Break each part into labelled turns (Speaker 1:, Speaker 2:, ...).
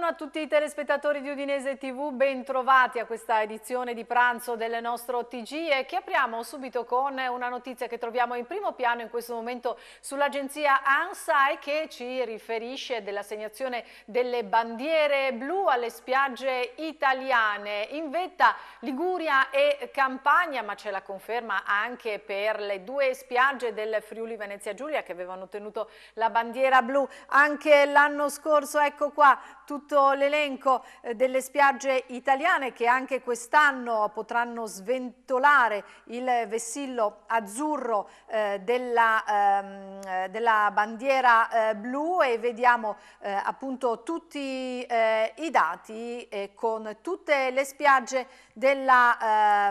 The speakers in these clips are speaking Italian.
Speaker 1: Buongiorno a tutti i telespettatori di Udinese TV, bentrovati a questa edizione di pranzo del nostro TG e che apriamo subito con una notizia che troviamo in primo piano in questo momento sull'agenzia ANSA e che ci riferisce dell'assegnazione delle bandiere blu alle spiagge italiane in vetta Liguria e Campania, ma c'è la conferma anche per le due spiagge del Friuli Venezia Giulia che avevano ottenuto la bandiera blu anche l'anno scorso, ecco qua tutte tutto l'elenco eh, delle spiagge italiane che anche quest'anno potranno sventolare il vessillo azzurro eh, della, ehm, eh, della bandiera blu e vediamo appunto tutti i dati con tutte le spiagge della,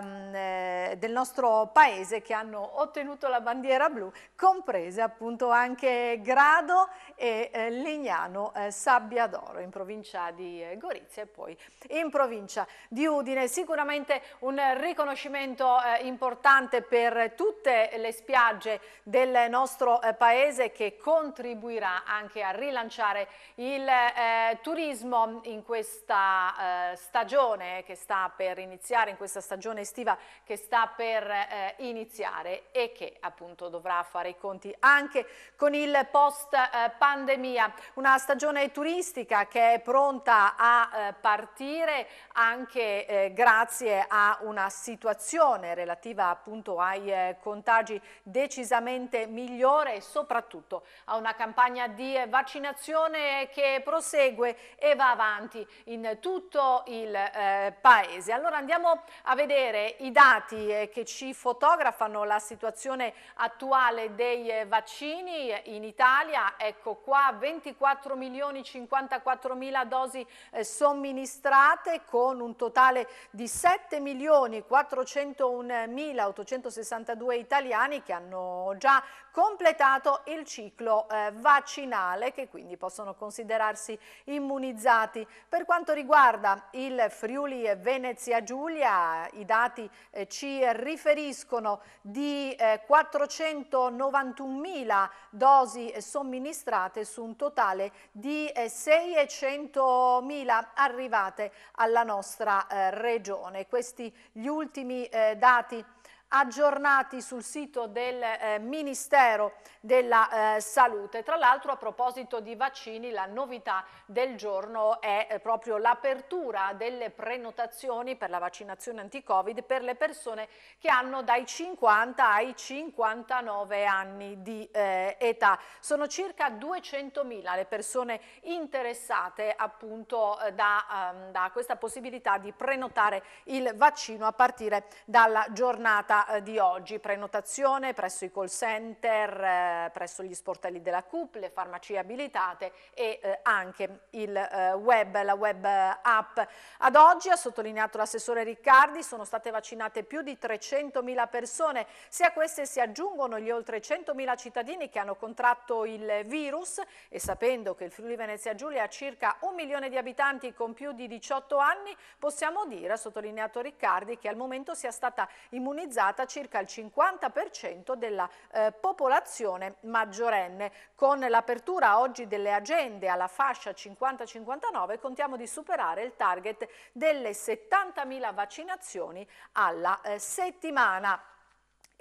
Speaker 1: ehm, del nostro paese che hanno ottenuto la bandiera blu, comprese appunto anche Grado e Legnano Sabbia d'Oro in provincia provincia di eh, Gorizia e poi in provincia di Udine. Sicuramente un riconoscimento eh, importante per tutte le spiagge del nostro eh, paese che contribuirà anche a rilanciare il eh, turismo in questa eh, stagione che sta per iniziare, in questa stagione estiva che sta per eh, iniziare e che appunto dovrà fare i conti anche con il post pandemia. Una stagione turistica che è pronta a eh, partire anche eh, grazie a una situazione relativa appunto ai eh, contagi decisamente migliore e soprattutto a una campagna di vaccinazione che prosegue e va avanti in tutto il eh, paese. Allora andiamo a vedere i dati eh, che ci fotografano la situazione attuale dei eh, vaccini in Italia. Ecco qua 24 milioni 54 mila 6.000 dosi eh, somministrate con un totale di 7.401.862 italiani che hanno già completato il ciclo eh, vaccinale che quindi possono considerarsi immunizzati. Per quanto riguarda il Friuli e Venezia Giulia i dati eh, ci riferiscono di eh, 491.000 dosi somministrate su un totale di 600.000 eh, arrivate alla nostra eh, regione. Questi gli ultimi eh, dati aggiornati sul sito del eh, Ministero della eh, Salute. Tra l'altro a proposito di vaccini la novità del giorno è eh, proprio l'apertura delle prenotazioni per la vaccinazione anti-Covid per le persone che hanno dai 50 ai 59 anni di eh, età. Sono circa 200.000 le persone interessate appunto eh, da, ehm, da questa possibilità di prenotare il vaccino a partire dalla giornata eh, di oggi, prenotazione presso i call center, eh, presso gli sportelli della CUP, le farmacie abilitate e eh, anche il web, la web app. Ad oggi, ha sottolineato l'assessore Riccardi, sono state vaccinate più di 300.000 persone, se a queste si aggiungono gli oltre 100.000 cittadini che hanno contratto il virus e sapendo che il Friuli Venezia Giulia ha circa un milione di abitanti con più di 18 anni, possiamo dire, ha sottolineato Riccardi, che al momento sia stata immunizzata considerata circa il 50% della eh, popolazione maggiorenne. Con l'apertura oggi delle agende alla fascia 50-59 contiamo di superare il target delle 70.000 vaccinazioni alla eh, settimana.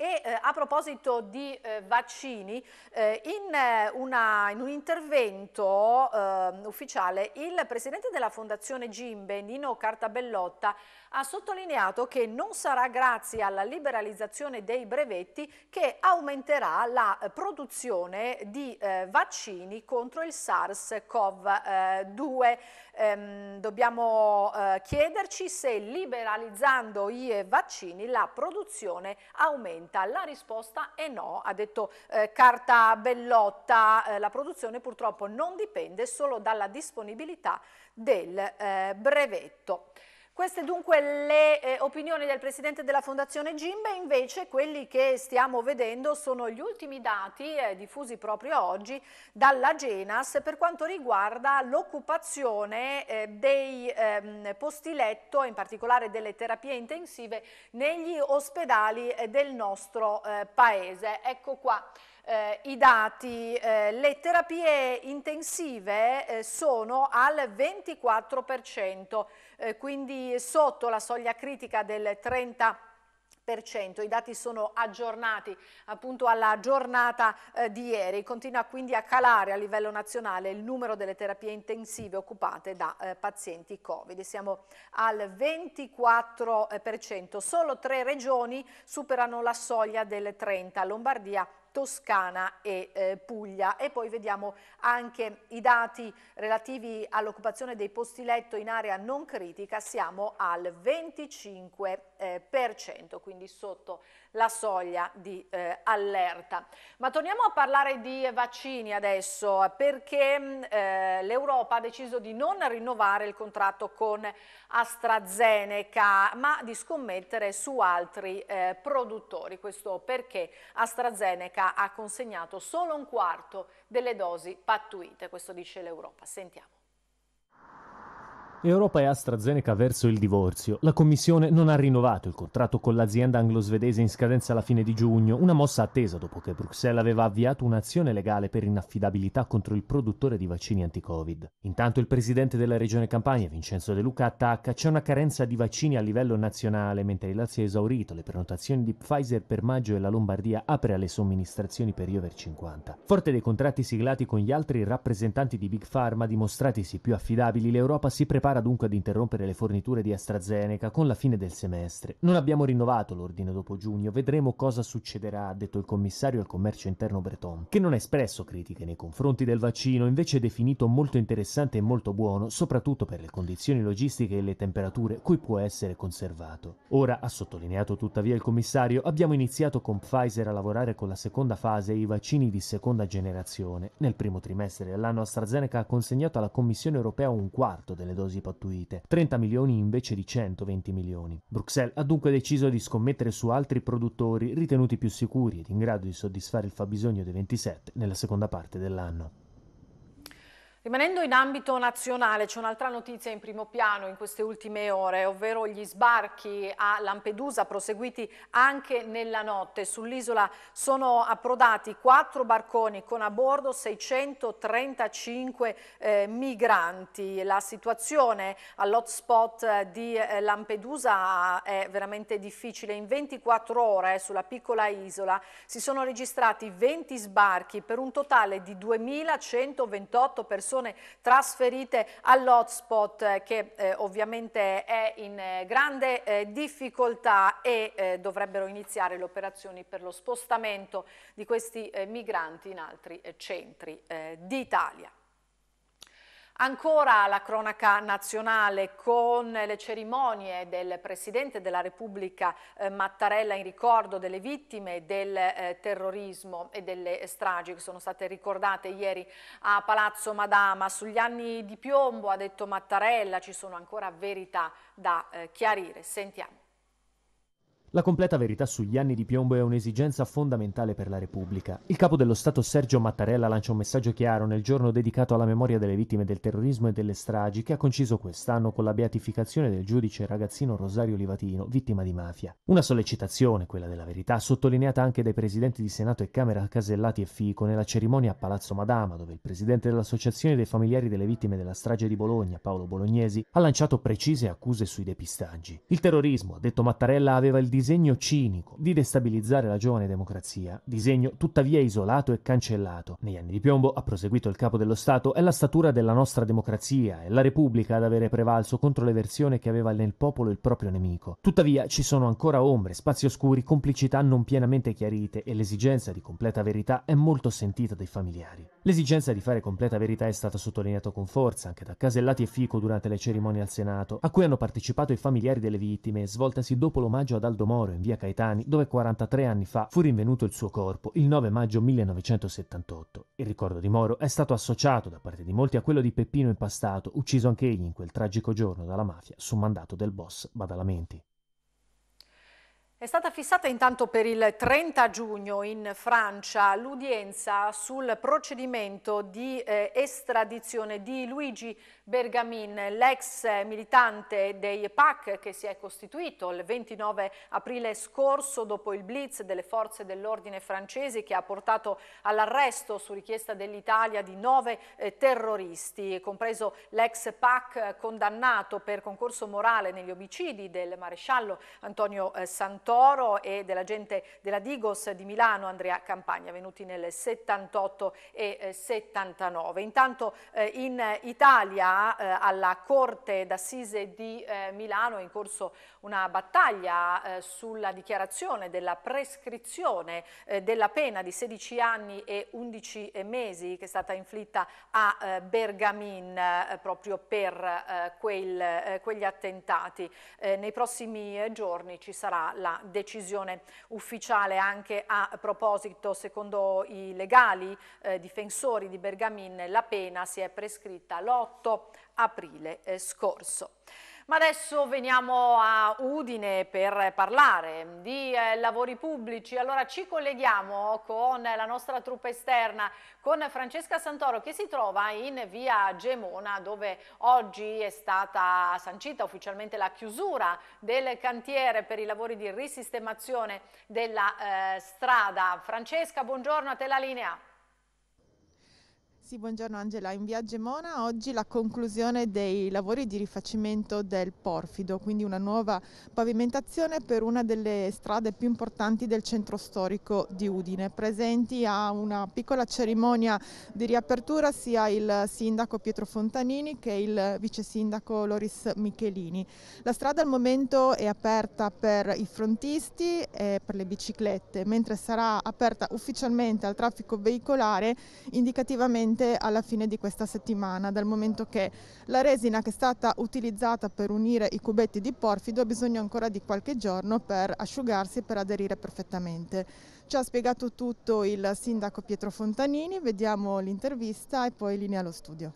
Speaker 1: E eh, a proposito di eh, vaccini, eh, in, eh, una, in, un intervento eh, ufficiale il presidente della Fondazione Gimbe, Nino Cartabellotta, ha sottolineato che non sarà grazie alla liberalizzazione dei brevetti che aumenterà la eh, produzione di eh, vaccini contro il SARS-CoV-2. Ehm, dobbiamo eh, chiederci se liberalizzando i vaccini la produzione aumenta. La risposta è no, ha detto eh, Carta Bellotta. Eh, la produzione purtroppo non dipende solo dalla disponibilità del eh, brevetto. Queste dunque le eh, opinioni del Presidente della Fondazione Gimbe, invece quelli che stiamo vedendo sono gli ultimi dati eh, diffusi proprio oggi dalla Genas per quanto riguarda l'occupazione eh, dei ehm, posti letto, in particolare delle terapie intensive, negli ospedali eh, del nostro eh, paese. Ecco qua eh, i dati. Eh, le terapie intensive eh, sono al 24%, eh, quindi sotto la soglia critica del 30%. I dati sono aggiornati appunto alla giornata eh, di ieri. Continua quindi a calare a livello nazionale il numero delle terapie intensive occupate da eh, pazienti Covid. Siamo al 24%. Solo tre regioni superano la soglia del 30%, Lombardia, Toscana e eh, Puglia. E poi vediamo anche i dati relativi all'occupazione dei posti letto in area non critica, siamo al 25 eh, quindi sotto la soglia di eh, allerta. Ma torniamo a parlare di vaccini adesso, perché eh, l'Europa ha deciso di non rinnovare il contratto con AstraZeneca, ma di scommettere su altri eh, produttori. Questo perché AstraZeneca ha consegnato solo un quarto delle dosi pattuite, questo dice l'Europa. Sentiamo.
Speaker 2: Europa e AstraZeneca verso il divorzio. La Commissione non ha rinnovato il contratto con l'azienda anglo-svedese in scadenza alla fine di giugno, una mossa attesa dopo che Bruxelles aveva avviato un'azione legale per inaffidabilità contro il produttore di vaccini anti-Covid. Intanto il presidente della regione Campania, Vincenzo De Luca, attacca c'è una carenza di vaccini a livello nazionale, mentre il Lazio ha esaurito le prenotazioni di Pfizer per maggio e la Lombardia apre alle somministrazioni per gli over 50. Forte dei contratti siglati con gli altri rappresentanti di Big Pharma dimostratisi più affidabili, l'Europa si prepara prepara dunque ad interrompere le forniture di AstraZeneca con la fine del semestre. Non abbiamo rinnovato l'ordine dopo giugno, vedremo cosa succederà, ha detto il commissario al commercio interno Breton, che non ha espresso critiche nei confronti del vaccino, invece definito molto interessante e molto buono, soprattutto per le condizioni logistiche e le temperature cui può essere conservato. Ora, ha sottolineato tuttavia il commissario, abbiamo iniziato con Pfizer a lavorare con la seconda fase e i vaccini di seconda generazione. Nel primo trimestre dell'anno AstraZeneca ha consegnato alla Commissione europea un quarto delle dosi imprese pattuite, 30 milioni invece di 120 milioni. Bruxelles ha dunque deciso di scommettere su altri produttori ritenuti più sicuri ed in grado di soddisfare il fabbisogno dei 27 nella seconda parte dell'anno.
Speaker 1: Rimanendo in ambito nazionale c'è un'altra notizia in primo piano in queste ultime ore, ovvero gli sbarchi a Lampedusa proseguiti anche nella notte. Sull'isola sono approdati quattro barconi con a bordo 635 eh, migranti. La situazione all'hotspot di eh, Lampedusa eh, è veramente difficile. In 24 ore eh, sulla piccola isola si sono registrati 20 sbarchi per un totale di 2.128 persone persone trasferite all'hotspot eh, che eh, ovviamente è in eh, grande eh, difficoltà e eh, dovrebbero iniziare le operazioni per lo spostamento di questi migranti in altri centri d'Italia. Ancora la cronaca nazionale con le cerimonie del Presidente della Repubblica eh, Mattarella in ricordo delle vittime del eh, terrorismo e delle stragi che sono state ricordate ieri a Palazzo Madama. Sugli anni di piombo, ha detto Mattarella, ci sono ancora verità da eh, chiarire. Sentiamo.
Speaker 2: La completa verità sugli anni di piombo è un'esigenza fondamentale per la Repubblica. Il capo dello Stato Sergio Mattarella lancia un messaggio chiaro nel giorno dedicato alla memoria delle vittime del terrorismo e delle stragi che ha conciso quest'anno con la beatificazione del giudice ragazzino Rosario Livatino, vittima di mafia. Una sollecitazione, quella della verità, sottolineata anche dai presidenti di Senato e Camera Casellati e Fico nella cerimonia a Palazzo Madama, dove il presidente dell'Associazione dei familiari delle vittime della strage di Bologna, Paolo Bolognesi, ha lanciato precise accuse sui depistaggi. Il terrorismo, ha detto Mattarella, aveva il disegno cinico di destabilizzare la giovane democrazia, disegno tuttavia isolato e cancellato. Negli anni di piombo, ha proseguito il capo dello Stato, è la statura della nostra democrazia e la Repubblica ad avere prevalso contro le che aveva nel popolo il proprio nemico. Tuttavia ci sono ancora ombre, spazi oscuri, complicità non pienamente chiarite e l'esigenza di completa verità è molto sentita dai familiari. L'esigenza di fare completa verità è stata sottolineata con forza anche da Casellati e Fico durante le cerimonie al Senato, a cui hanno partecipato i familiari delle vittime, svoltasi dopo l'omaggio ad Aldo Moro in via Caetani, dove 43 anni fa fu rinvenuto il suo corpo il 9 maggio 1978. Il ricordo di Moro è stato associato da parte di molti a quello di Peppino Impastato, ucciso anch'egli in quel tragico giorno dalla mafia su mandato del boss Badalamenti.
Speaker 1: È stata fissata intanto per il 30 giugno in Francia l'udienza sul procedimento di eh, estradizione di Luigi Bergamin, l'ex militante dei PAC che si è costituito il 29 aprile scorso dopo il blitz delle forze dell'ordine francesi che ha portato all'arresto su richiesta dell'Italia di nove eh, terroristi, compreso l'ex PAC condannato per concorso morale negli omicidi del maresciallo Antonio eh, Santoro Toro e dell'agente della Digos di Milano Andrea Campagna, venuti nel 78 e 79. Eh, Intanto eh, in Italia eh, alla Corte d'Assise di Milano è in corso una battaglia sulla dichiarazione della prescrizione della pena di 16 anni e 11 mesi che è stata inflitta a Bergamin proprio per quel, quegli attentati. nei prossimi giorni ci sarà la decisione ufficiale anche a proposito, secondo i legali eh, difensori di Bergamin, la pena si è prescritta l'8 aprile eh, scorso. Ma adesso veniamo a Udine per parlare di eh, lavori pubblici. Allora ci colleghiamo con la nostra truppa esterna, con Francesca Santoro che si trova in via Gemona dove oggi è stata sancita ufficialmente la chiusura del cantiere per i lavori di risistemazione della eh, strada. Francesca, buongiorno a te la linea.
Speaker 3: Sì, buongiorno Angela, in Via Gemona oggi la conclusione dei lavori di rifacimento del Porfido, quindi una nuova pavimentazione per una delle strade più importanti del centro storico di Udine. Presenti a una piccola cerimonia di riapertura sia il sindaco Pietro Fontanini che il vice sindaco Loris Michelini. La strada al momento è aperta per i frontisti e per le biciclette, mentre sarà aperta ufficialmente al traffico veicolare indicativamente sicuramente alla fine di questa settimana, dal momento che la resina che è stata utilizzata per unire i cubetti di porfido ha bisogno ancora di qualche giorno per asciugarsi e per aderire perfettamente. Ci ha spiegato tutto il sindaco Pietro Fontanini, vediamo l'intervista e poi linea allo studio.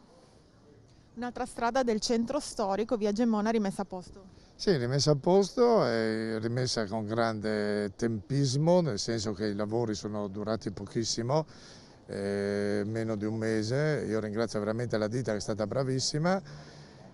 Speaker 3: Un'altra strada del centro storico, via Gemona, rimessa a posto.
Speaker 4: Sì, rimessa a posto e rimessa con grande tempismo, nel senso che i lavori sono durati pochissimo, eh, meno di un mese, io ringrazio veramente la ditta che è stata bravissima.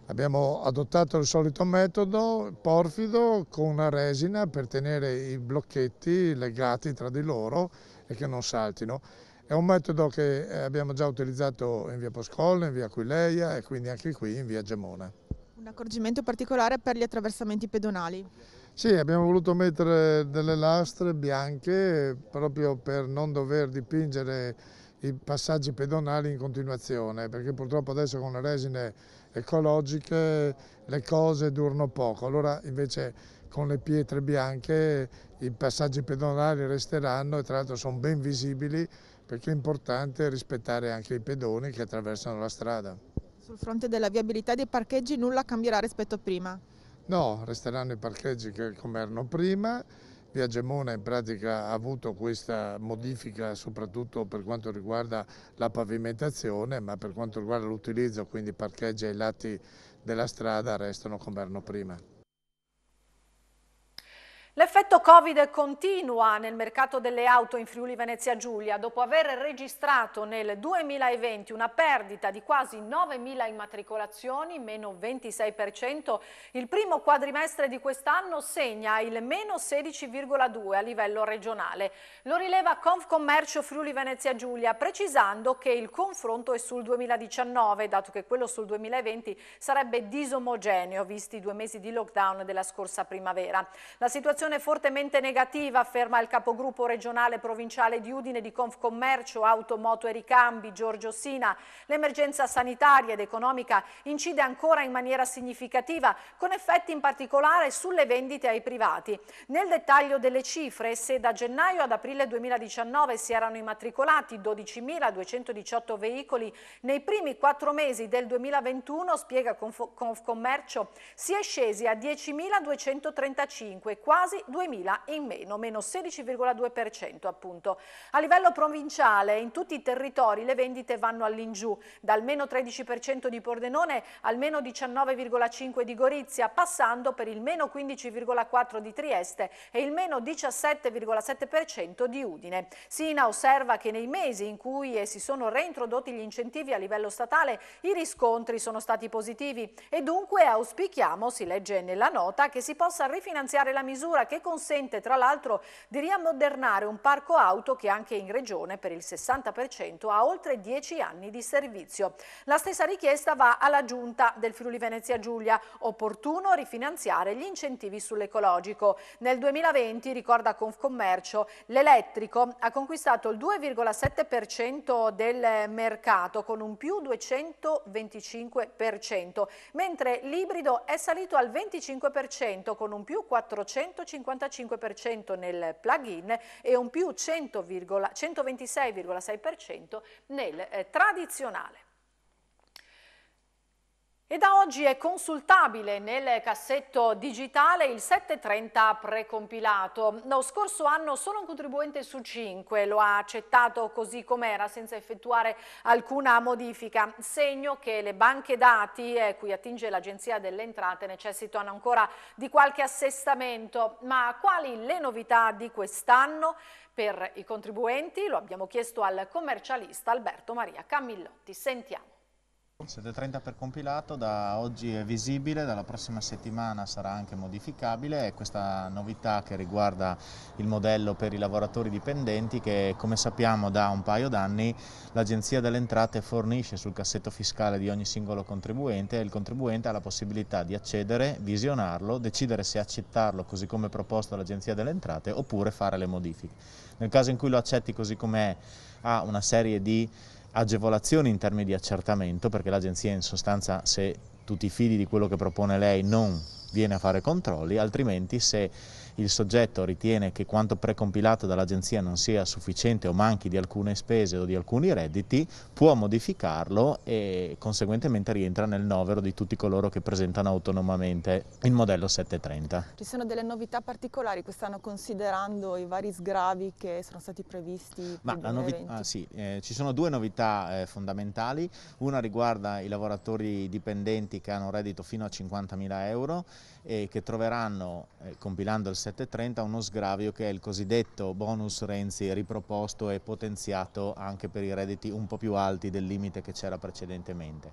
Speaker 4: Abbiamo adottato il solito metodo porfido con una resina per tenere i blocchetti legati tra di loro e che non saltino. È un metodo che eh, abbiamo già utilizzato in via Poscolla, in via Aquileia e quindi anche qui in via Gemona.
Speaker 3: Un accorgimento particolare per gli attraversamenti pedonali?
Speaker 4: Sì, abbiamo voluto mettere delle lastre bianche proprio per non dover dipingere i passaggi pedonali in continuazione, perché purtroppo adesso con le resine ecologiche le cose durano poco, allora invece con le pietre bianche i passaggi pedonali resteranno e tra l'altro sono ben visibili perché è importante rispettare anche i pedoni che attraversano la strada.
Speaker 3: Sul fronte della viabilità dei parcheggi nulla cambierà rispetto a prima?
Speaker 4: No, resteranno i parcheggi che come erano prima Piagemona in pratica ha avuto questa modifica soprattutto per quanto riguarda la pavimentazione, ma per quanto riguarda l'utilizzo, quindi parcheggi ai lati della strada, restano come erano prima.
Speaker 1: L'effetto Covid continua nel mercato delle auto in Friuli Venezia Giulia dopo aver registrato nel 2020 una perdita di quasi 9.000 immatricolazioni, meno 26%, il primo quadrimestre di quest'anno segna il meno 16,2 a livello regionale. Lo rileva Confcommercio Friuli Venezia Giulia precisando che il confronto è sul 2019 dato che quello sul 2020 sarebbe disomogeneo visti i due mesi di lockdown della scorsa primavera. La situazione Reazione fortemente negativa, afferma il capogruppo regionale provinciale di Udine di Confcommercio, Automoto e Ricambi, Giorgio Sina. L'emergenza sanitaria ed economica incide ancora in maniera significativa, con effetti in particolare sulle vendite ai privati. Nel dettaglio delle cifre, se da gennaio ad aprile 2019 si erano immatricolati 12.218 veicoli, nei primi quattro mesi del 2021, spiega Confcommercio, si è scesi a 10.235, quasi quasi 2.000 in meno, meno 16,2% appunto. A livello provinciale in tutti i territori le vendite vanno all'ingiù, dal meno 13% di Pordenone al meno 19,5% di Gorizia, passando per il meno 15,4% di Trieste e il meno 17,7% di Udine. Sina osserva che nei mesi in cui eh, si sono reintrodotti gli incentivi a livello statale i riscontri sono stati positivi e dunque auspichiamo, si legge nella nota, che si possa rifinanziare la misura misura che consente tra l'altro di riammodernare un parco auto che anche in regione per il 60% ha oltre 10 anni di servizio. La stessa richiesta va alla giunta del Friuli Venezia Giulia, opportuno rifinanziare gli incentivi sull'ecologico. Nel 2020, ricorda Confcommercio, l'elettrico ha conquistato il 2,7% del mercato con un più 225%, mentre l'ibrido è salito al 25% con un più 450%. 155% nel plug-in e un più 126,6% nel eh, tradizionale. E da oggi è consultabile nel cassetto digitale il 730 precompilato. Lo scorso anno solo un contribuente su 5 lo ha accettato così com'era senza effettuare alcuna modifica, segno che le banche dati eh, cui attinge l'Agenzia delle Entrate necessitano ancora di qualche assestamento. Ma quali le novità di quest'anno per i contribuenti? Lo abbiamo chiesto al commercialista Alberto Maria Camillotti. Sentiamo.
Speaker 5: 730 per compilato da oggi è visibile, dalla prossima settimana sarà anche modificabile, è questa novità che riguarda il modello per i lavoratori dipendenti che come sappiamo da un paio d'anni l'Agenzia delle Entrate fornisce sul cassetto fiscale di ogni singolo contribuente e il contribuente ha la possibilità di accedere, visionarlo, decidere se accettarlo così come proposto dall'Agenzia delle Entrate oppure fare le modifiche. Nel caso in cui lo accetti così com'è ha una serie di agevolazioni in termini di accertamento, perché l'agenzia in sostanza se tu ti fidi di quello che propone lei non viene a fare controlli, altrimenti se il soggetto ritiene che quanto precompilato dall'agenzia non sia sufficiente o manchi di alcune spese o di alcuni redditi, può modificarlo e conseguentemente rientra nel novero di tutti coloro che presentano autonomamente il modello 730.
Speaker 3: Ci sono delle novità particolari che stanno considerando i vari sgravi che sono stati previsti? Ma la novi- ah,
Speaker 5: sì, eh, ci sono due novità eh, fondamentali, una riguarda i lavoratori dipendenti che hanno un reddito fino a 50.000 euro e che troveranno, eh, compilando il 730, 7.30 uno sgravio che è il cosiddetto bonus Renzi riproposto e potenziato anche per i redditi un po' più alti del limite che c'era precedentemente.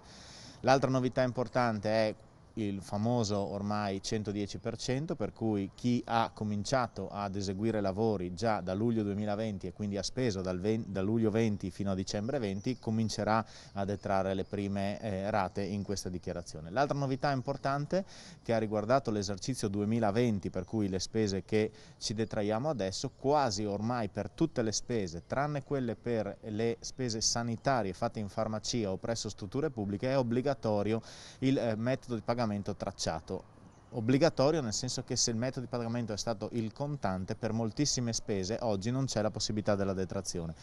Speaker 5: L'altra novità importante è il famoso ormai 110% per cui chi ha cominciato ad eseguire lavori già da luglio 2020 e quindi ha speso dal 20, da luglio 20 fino a dicembre 20 comincerà a detrarre le prime eh, rate in questa dichiarazione. L'altra novità importante che ha riguardato l'esercizio 2020 per cui le spese che ci detraiamo adesso quasi ormai per tutte le spese tranne quelle per le spese sanitarie fatte in farmacia o presso strutture pubbliche è obbligatorio il eh, metodo di pagamento pagamento tracciato. Obbligatorio nel senso che se il metodo di pagamento è stato il contante, per moltissime spese oggi non c'è la possibilità della detrazione.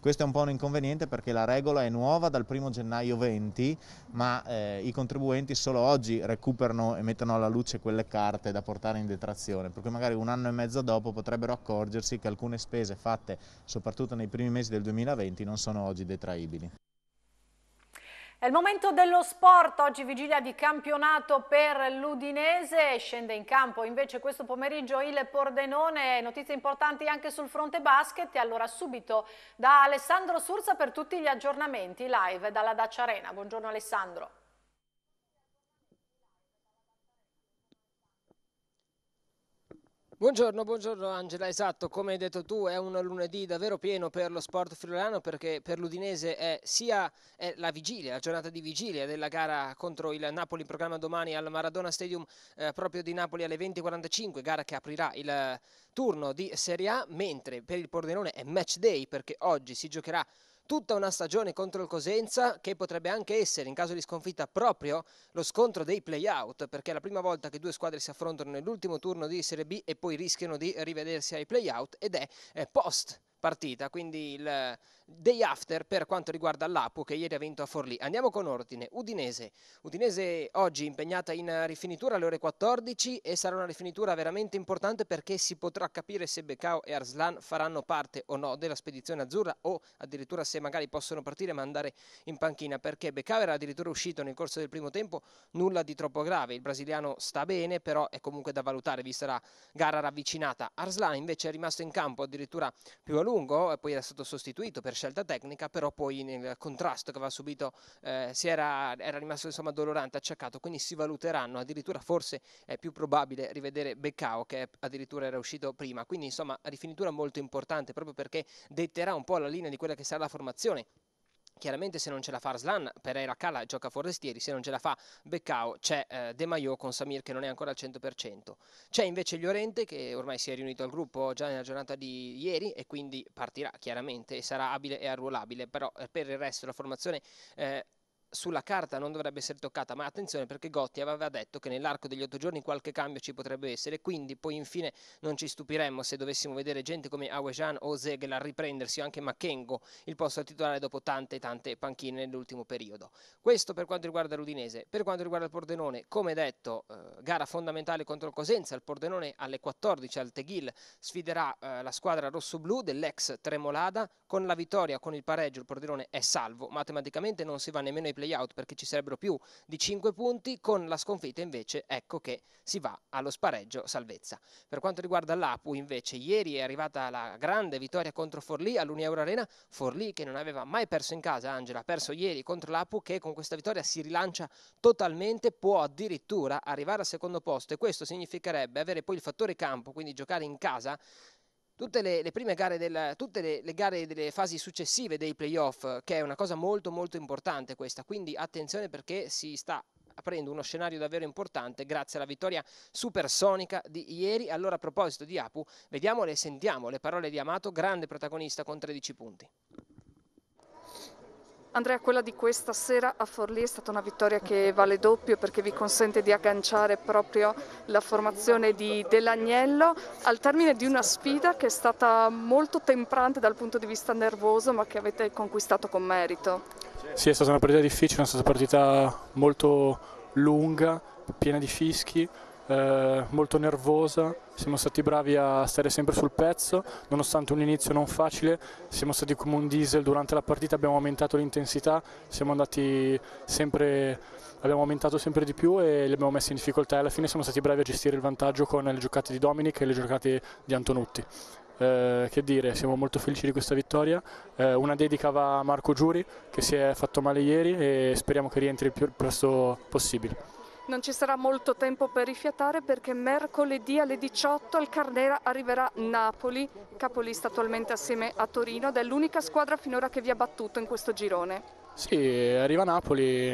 Speaker 5: Questo è un po' un inconveniente perché la regola è nuova dal 1 gennaio 20, ma eh, i contribuenti solo oggi recuperano e mettono alla luce quelle carte da portare in detrazione, perché magari un anno e mezzo dopo potrebbero accorgersi che alcune spese fatte soprattutto nei primi mesi del 2020 non sono oggi detraibili.
Speaker 1: È il momento dello sport, oggi vigilia di campionato per l'Udinese, scende in campo invece questo pomeriggio il Pordenone, notizie importanti anche sul fronte basket e allora subito da Alessandro Surza per tutti gli aggiornamenti live dalla Dacia Arena. Buongiorno Alessandro.
Speaker 6: Buongiorno, buongiorno Angela, esatto, come hai detto tu è un lunedì davvero pieno per lo sport friulano perché per l'Udinese è sia è la vigilia, la giornata di vigilia della gara contro il Napoli in programma domani al Maradona Stadium eh, proprio di Napoli alle 20.45, gara che aprirà il turno di Serie A, mentre per il Pordenone è match day perché oggi si giocherà tutta una stagione contro il Cosenza che potrebbe anche essere in caso di sconfitta proprio lo scontro dei playout perché è la prima volta che due squadre si affrontano nell'ultimo turno di Serie B e poi rischiano di rivedersi ai playout ed è eh, post partita, quindi il day after per quanto riguarda l'Apu che ieri ha vinto a Forlì. Andiamo con ordine, Udinese. Udinese oggi impegnata in rifinitura alle ore 14 e sarà una rifinitura veramente importante perché si potrà capire se Becao e Arslan faranno parte o no della spedizione azzurra o addirittura se magari possono partire ma andare in panchina perché Becao era addirittura uscito nel corso del primo tempo, nulla di troppo grave, il brasiliano sta bene però è comunque da valutare, vi sarà gara ravvicinata. Arslan invece è rimasto in campo addirittura più a lungo lungo, poi era stato sostituito per scelta tecnica, però poi nel contrasto che aveva subito eh, era, era, rimasto insomma dolorante, acciaccato, quindi si valuteranno, addirittura forse è più probabile rivedere Beccao che addirittura era uscito prima, quindi insomma rifinitura molto importante proprio perché detterà un po' la linea di quella che sarà la formazione Chiaramente se non ce la fa Arslan, Pereira Cala gioca Forestieri, se non ce la fa Beccao c'è eh, De Maio con Samir che non è ancora al 100%. C'è invece Llorente che ormai si è riunito al gruppo già nella giornata di ieri e quindi partirà chiaramente e sarà abile e arruolabile, però eh, per il resto la formazione eh, sulla carta non dovrebbe essere toccata, ma attenzione perché Gotti aveva detto che nell'arco degli otto giorni qualche cambio ci potrebbe essere, quindi poi infine non ci stupiremmo se dovessimo vedere gente come Awejan o Zegler riprendersi o anche Makengo il posto titolare dopo tante tante panchine nell'ultimo periodo. Questo per quanto riguarda l'Udinese, per quanto riguarda il Pordenone, come detto, eh, gara fondamentale contro il Cosenza, il Pordenone alle 14 al Teghil sfiderà eh, la squadra rossoblu dell'ex Tremolada, con la vittoria, con il pareggio il Pordenone è salvo, matematicamente non si va nemmeno ai playout perché ci sarebbero più di 5 punti, con la sconfitta invece ecco che si va allo spareggio salvezza. Per quanto riguarda l'Apu invece ieri è arrivata la grande vittoria contro Forlì all'Unieuro Arena, Forlì che non aveva mai perso in casa, Angela ha perso ieri contro l'Apu che con questa vittoria si rilancia totalmente, può addirittura arrivare al secondo posto e questo significherebbe avere poi il fattore campo, quindi giocare in casa tutte le, le prime gare, del, tutte le, le gare delle fasi successive dei playoff, che è una cosa molto molto importante questa, quindi attenzione perché si sta aprendo uno scenario davvero importante grazie alla vittoria supersonica di ieri. Allora a proposito di Apu, vediamole e sentiamo le parole di Amato, grande protagonista con 13 punti.
Speaker 1: Andrea, quella di questa sera a Forlì è stata una vittoria che vale doppio perché vi consente di agganciare proprio la formazione di dell'Agnello al termine di una sfida che è stata molto temprante dal punto di vista nervoso ma che avete conquistato con merito.
Speaker 7: Sì, è stata una partita difficile, è stata una partita molto lunga, piena di fischi, eh, molto nervosa, siamo stati bravi a stare sempre sul pezzo, nonostante un inizio non facile, siamo stati come un diesel durante la partita, abbiamo aumentato l'intensità, siamo andati sempre, abbiamo aumentato sempre di più e li abbiamo messi in difficoltà e alla fine siamo stati bravi a gestire il vantaggio con le giocate di Dominic e le giocate di Antonutti. Eh, che dire, siamo molto felici di questa vittoria. Eh, una dedica va a Marco Giuri che si è fatto male ieri e speriamo che rientri il più presto possibile
Speaker 1: non ci sarà molto tempo per rifiatare perché mercoledì alle 18 al Carnera arriverà Napoli, capolista attualmente assieme a Torino ed è l'unica squadra finora che vi ha battuto in questo girone.
Speaker 7: Sì, arriva Napoli,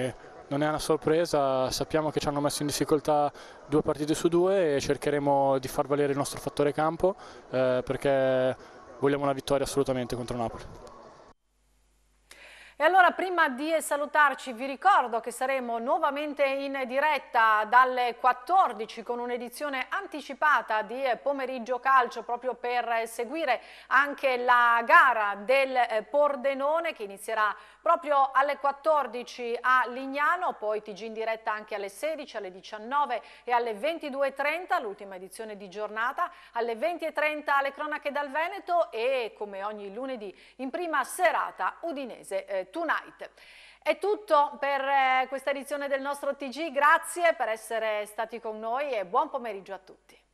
Speaker 7: non è una sorpresa, sappiamo che ci hanno messo in difficoltà due partite su due e cercheremo di far valere il nostro fattore campo eh, perché vogliamo una vittoria assolutamente contro Napoli.
Speaker 1: E allora prima di salutarci vi ricordo che saremo nuovamente in diretta dalle 14 con un'edizione anticipata di pomeriggio calcio proprio per seguire anche la gara del eh, Pordenone che inizierà proprio alle 14 a Lignano, poi TG in diretta anche alle 16, alle 19 e alle 22.30, l'ultima edizione di giornata, alle 20.30 le cronache dal Veneto e come ogni lunedì in prima serata Udinese eh, Tonight. È tutto per eh, questa edizione del nostro TG, grazie per essere stati con noi e buon pomeriggio a tutti.